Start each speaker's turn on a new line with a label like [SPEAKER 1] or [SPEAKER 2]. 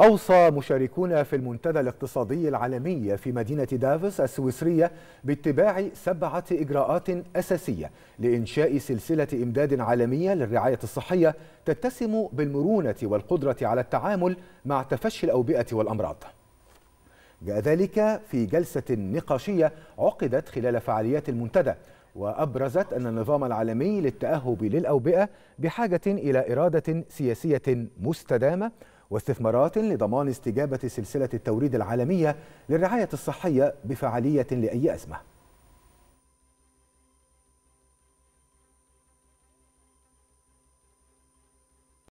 [SPEAKER 1] أوصى مشاركون في المنتدى الاقتصادي العالمي في مدينة دافوس السويسرية باتباع سبعة إجراءات أساسية لإنشاء سلسلة إمداد عالمية للرعاية الصحية تتسم بالمرونة والقدرة على التعامل مع تفشي الأوبئة والأمراض جاء ذلك في جلسة نقاشية عقدت خلال فعاليات المنتدى وأبرزت أن النظام العالمي للتأهب للأوبئة بحاجة إلى إرادة سياسية مستدامة واستثمارات لضمان استجابة سلسلة التوريد العالمية للرعاية الصحية بفعالية لأي أزمة